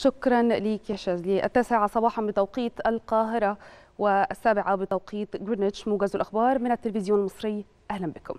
شكرا لك يا شاذلي التاسعة صباحا بتوقيت القاهرة والسابعة بتوقيت جرينتش موجز الأخبار من التلفزيون المصري أهلا بكم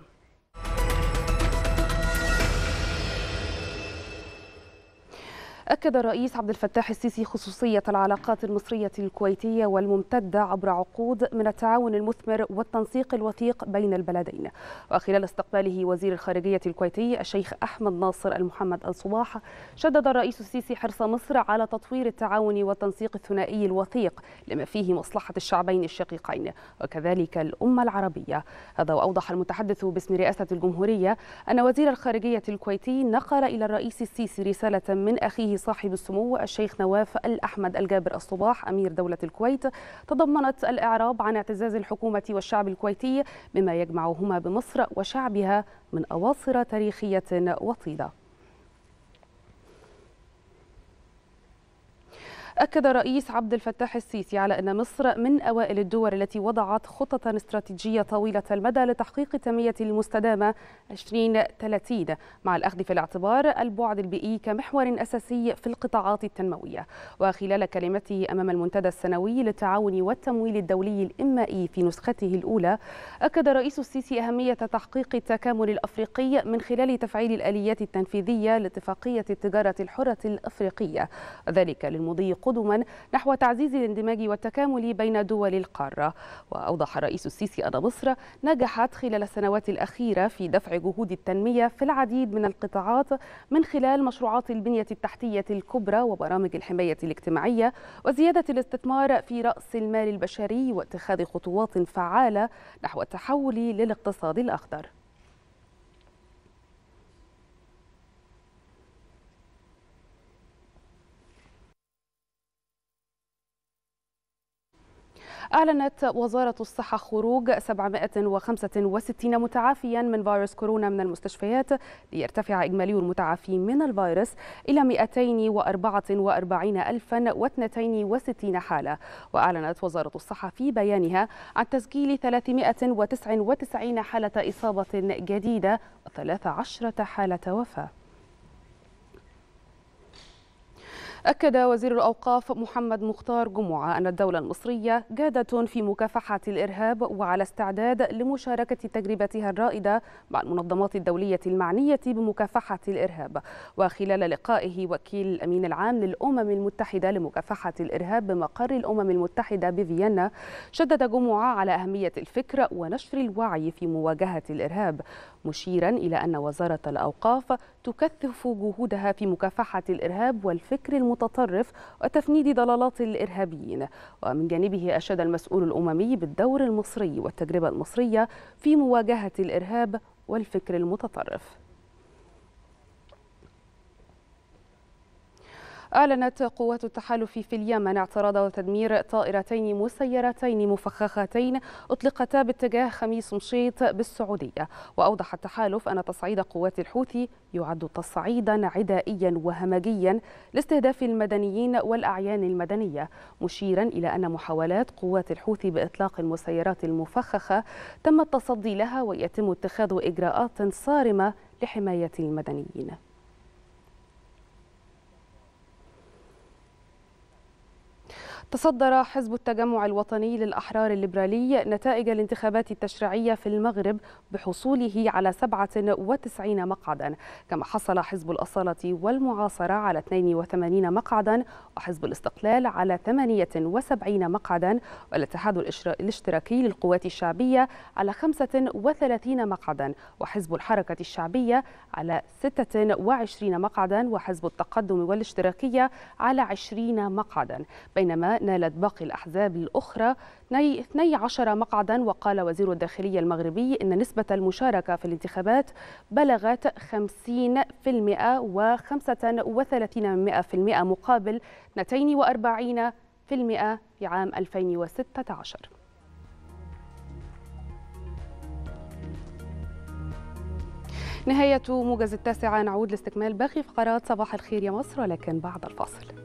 أكد الرئيس عبد الفتاح السيسي خصوصية العلاقات المصرية الكويتية والممتدة عبر عقود من التعاون المثمر والتنسيق الوثيق بين البلدين وخلال استقباله وزير الخارجية الكويتي الشيخ أحمد ناصر المحمد الصباح شدد الرئيس السيسي حرص مصر على تطوير التعاون والتنسيق الثنائي الوثيق لما فيه مصلحة الشعبين الشقيقين وكذلك الأمة العربية هذا وأوضح المتحدث باسم رئاسة الجمهورية أن وزير الخارجية الكويتي نقل إلى الرئيس السيسي رسالة من أخيه صاحب السمو الشيخ نواف الأحمد الجابر الصباح أمير دولة الكويت تضمنت الإعراب عن اعتزاز الحكومة والشعب الكويتي بما يجمعهما بمصر وشعبها من أواصر تاريخية وطيدة أكد رئيس عبد الفتاح السيسي على أن مصر من أوائل الدول التي وضعت خططا استراتيجية طويلة المدى لتحقيق التنمية المستدامة 2030 مع الأخذ في الاعتبار البعد البيئي كمحور أساسي في القطاعات التنموية وخلال كلمته أمام المنتدى السنوي للتعاون والتمويل الدولي الإمائي في نسخته الأولى أكد رئيس السيسي أهمية تحقيق التكامل الأفريقي من خلال تفعيل الآليات التنفيذية لاتفاقية التجارة الحرة الأفريقية ذلك للمضي قدما نحو تعزيز الاندماج والتكامل بين دول القارة وأوضح الرئيس السيسي أن مصر نجحت خلال السنوات الأخيرة في دفع جهود التنمية في العديد من القطاعات من خلال مشروعات البنية التحتية الكبرى وبرامج الحماية الاجتماعية وزيادة الاستثمار في رأس المال البشري واتخاذ خطوات فعالة نحو التحول للاقتصاد الأخضر أعلنت وزارة الصحة خروج 765 متعافيا من فيروس كورونا من المستشفيات ليرتفع إجمالي المتعافين من الفيروس إلى 244262 حالة وأعلنت وزارة الصحة في بيانها عن تسجيل 399 حالة إصابة جديدة و13 حالة وفاة أكد وزير الأوقاف محمد مختار جمعة أن الدولة المصرية جادة في مكافحة الإرهاب وعلى استعداد لمشاركة تجربتها الرائدة مع المنظمات الدولية المعنية بمكافحة الإرهاب وخلال لقائه وكيل الأمين العام للأمم المتحدة لمكافحة الإرهاب بمقر الأمم المتحدة بفيينا شدد جمعة على أهمية الفكر ونشر الوعي في مواجهة الإرهاب مشيرا إلى أن وزارة الأوقاف تكثف جهودها في مكافحة الإرهاب والفكر المتطرف وتفنيد ضلالات الإرهابيين ومن جانبه أشاد المسؤول الأممي بالدور المصري والتجربة المصرية في مواجهة الإرهاب والفكر المتطرف أعلنت قوات التحالف في اليمن اعتراض وتدمير طائرتين مسيرتين مفخختين أطلقتا باتجاه خميس مشيط بالسعودية وأوضح التحالف أن تصعيد قوات الحوثي يعد تصعيدا عدائيا وهمجيا لاستهداف المدنيين والأعيان المدنية مشيرا إلى أن محاولات قوات الحوثي بإطلاق المسيرات المفخخة تم التصدي لها ويتم اتخاذ إجراءات صارمة لحماية المدنيين تصدر حزب التجمع الوطني للأحرار الليبرالي نتائج الانتخابات التشريعية في المغرب بحصوله على 97 مقعدا كما حصل حزب الأصالة والمعاصرة على 82 مقعدا وحزب الاستقلال على 78 مقعدا والاتحاد الاشتراكي للقوات الشعبية على 35 مقعدا وحزب الحركة الشعبية على 26 مقعدا وحزب التقدم والاشتراكية على 20 مقعدا بينما نالت باقي الأحزاب الأخرى 12 مقعدا وقال وزير الداخلية المغربي أن نسبة المشاركة في الانتخابات بلغت 50% و35% مقابل 42% في عام 2016 نهاية موجز التاسعة نعود لاستكمال باقي فقرات صباح الخير يا مصر ولكن بعد الفاصل